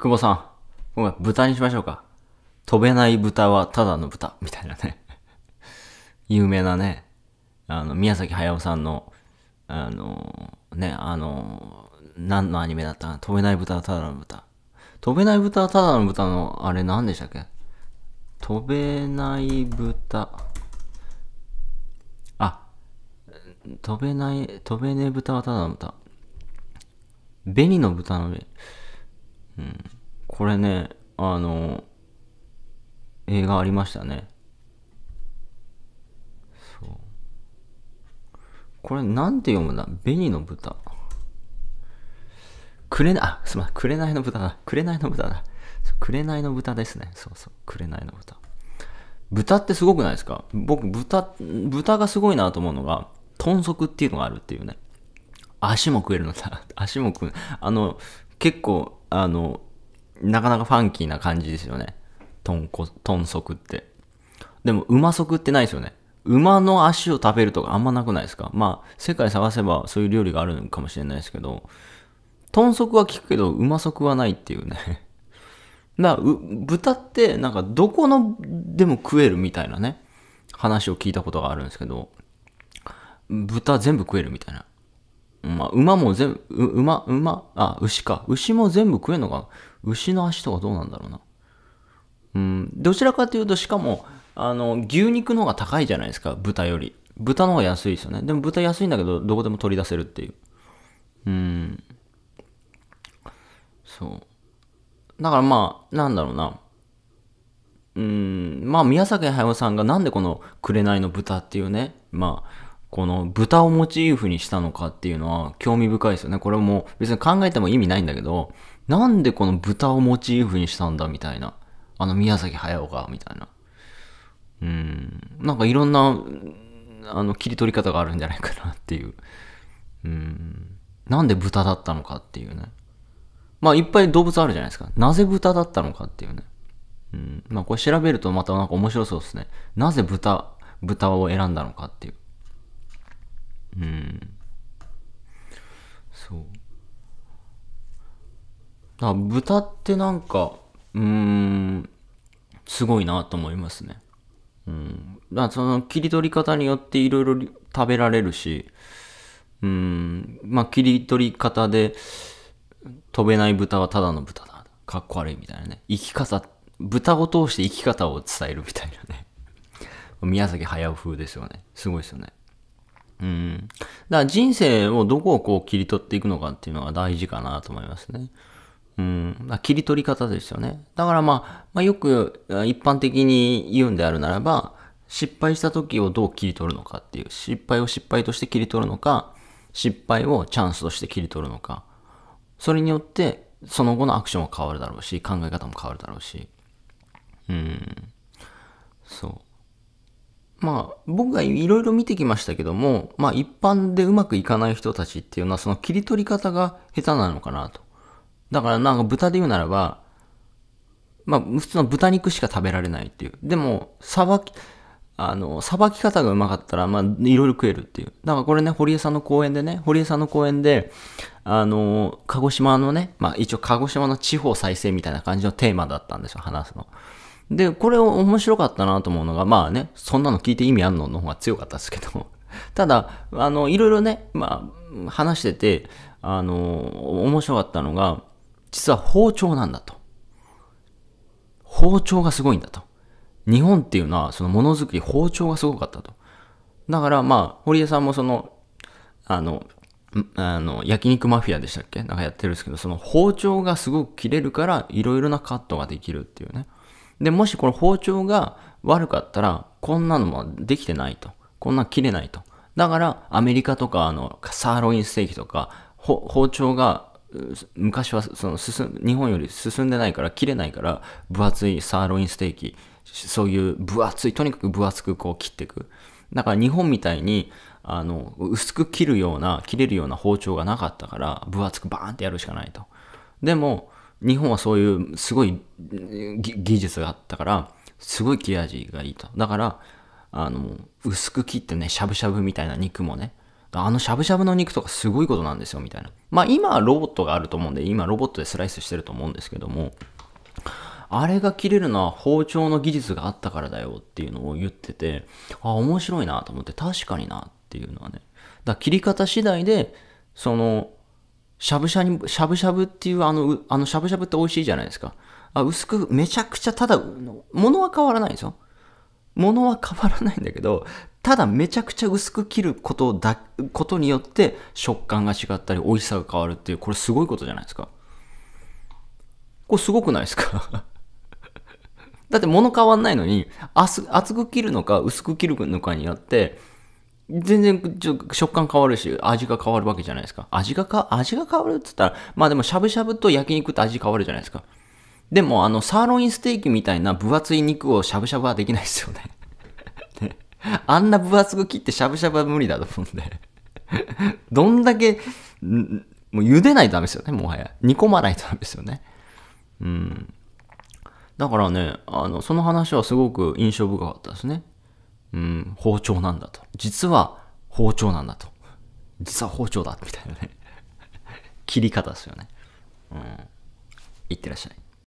久保さん、ごめん、豚にしましょうか。飛べない豚はただの豚、みたいなね 有名なね、あの、宮崎駿さんの、あの、ね、あの、何のアニメだったか飛べない豚はただの豚。飛べない豚はただの豚の、あれ何でしたっけ飛べない豚。あ、飛べない、飛べねえ豚はただの豚。紅の豚の上。うん、これねあの映画ありましたねそうこれなんて読むんだ紅の豚くれな、あ、すまん、くれないの豚だ。くれないの豚だ。くれないの豚ですね。そうそう、くれないの豚。豚ってすごくないですか僕、豚、豚がすごいなと思うのが、豚足っていうのがあるっていうね。足も食えるのさ、足も食う。あの、結構、あの、なかなかファンキーな感じですよね。豚ンソ足って。でも、馬足ってないですよね。馬の足を食べるとかあんまなくないですかまあ、世界探せばそういう料理があるのかもしれないですけど、豚足は効くけど、馬足はないっていうね。だから、豚って、なんか、どこのでも食えるみたいなね、話を聞いたことがあるんですけど、豚全部食えるみたいな。まあ、馬も全部、馬、馬、あ、牛か。牛も全部食えんのか牛の足とかどうなんだろうな。うん、どちらかというと、しかも、あの、牛肉の方が高いじゃないですか、豚より。豚の方が安いですよね。でも豚安いんだけど、どこでも取り出せるっていう。うん。そう。だからまあ、なんだろうな。うん、まあ、宮崎駿さんがなんでこの紅の豚っていうね、まあ、この豚をモチーフにしたのかっていうのは興味深いですよね。これも別に考えても意味ないんだけど、なんでこの豚をモチーフにしたんだみたいな。あの宮崎駿が、みたいな。うん。なんかいろんな、あの、切り取り方があるんじゃないかなっていう。うん。なんで豚だったのかっていうね。まあいっぱい動物あるじゃないですか。なぜ豚だったのかっていうね。うん。まあこれ調べるとまたなんか面白そうですね。なぜ豚、豚を選んだのかっていう。うんそうあ豚ってなんかうんすごいなと思いますねうんだその切り取り方によっていろいろ食べられるしうんまあ切り取り方で飛べない豚はただの豚だかっこ悪いみたいなね生き方豚を通して生き方を伝えるみたいなね 宮崎駿風ですよねすごいですよねうん。だから人生をどこをこう切り取っていくのかっていうのが大事かなと思いますね。うん。切り取り方ですよね。だからまあ、まあ、よく一般的に言うんであるならば、失敗した時をどう切り取るのかっていう、失敗を失敗として切り取るのか、失敗をチャンスとして切り取るのか、それによってその後のアクションは変わるだろうし、考え方も変わるだろうし。うん。そう。まあ、僕がいろいろ見てきましたけども、まあ、一般でうまくいかない人たちっていうのは、その切り取り方が下手なのかなと。だから、なんか豚で言うならば、まあ、普通の豚肉しか食べられないっていう。でも、さばき、あの、さばき方がうまかったら、まあ、いろいろ食えるっていう。だからこれね、堀江さんの公園でね、堀江さんの公園で、あの、鹿児島のね、まあ、一応鹿児島の地方再生みたいな感じのテーマだったんですよ、話すの。で、これ面白かったなと思うのが、まあね、そんなの聞いて意味あんのの方が強かったですけど、ただ、あの、いろいろね、まあ、話してて、あの、面白かったのが、実は包丁なんだと。包丁がすごいんだと。日本っていうのは、そのものづくり、包丁がすごかったと。だから、まあ、堀江さんもその、あの、あの、焼肉マフィアでしたっけなんかやってるんですけど、その包丁がすごく切れるから、いろいろなカットができるっていうね。で、もしこの包丁が悪かったら、こんなのもできてないと。こんな切れないと。だから、アメリカとか、あの、サーロインステーキとか、包丁が昔はその進日本より進んでないから切れないから分厚いサーロインステーキそういう分厚いとにかく分厚くこう切っていくだから日本みたいにあの薄く切るような切れるような包丁がなかったから分厚くバーンってやるしかないとでも日本はそういうすごい技術があったからすごい切れ味がいいとだからあの薄く切ってねしゃぶしゃぶみたいな肉もねあのしゃぶしゃぶの肉とかすごいことなんですよみたいなまあ今ロボットがあると思うんで今ロボットでスライスしてると思うんですけどもあれが切れるのは包丁の技術があったからだよっていうのを言っててあ面白いなと思って確かになっていうのはねだ切り方次第でそのしゃぶしゃぶ、しゃぶしゃぶっていうあの、あのしゃぶしゃぶって美味しいじゃないですか。あ薄く、めちゃくちゃただ、物は変わらないんですよ。物は変わらないんだけど、ただめちゃくちゃ薄く切ることだ、ことによって食感が違ったり美味しさが変わるっていう、これすごいことじゃないですか。これすごくないですか だって物変わんないのに、厚く切るのか薄く切るのかによって、全然ちょ食感変わるし、味が変わるわけじゃないですか。味がか、味が変わるって言ったら、まあでもしゃぶしゃぶと焼肉って味変わるじゃないですか。でもあの、サーロインステーキみたいな分厚い肉をしゃぶしゃぶはできないですよね。あんな分厚く切ってしゃぶしゃぶは無理だと思うんで どんだけ、もう茹でないとダメですよね、もはや。煮込まないとダメですよね。うん。だからね、あの、その話はすごく印象深かったですね。うん、包丁なんだと。実は包丁なんだと。実は包丁だ、みたいなね切り方ですよね。うん。いってらっしゃい。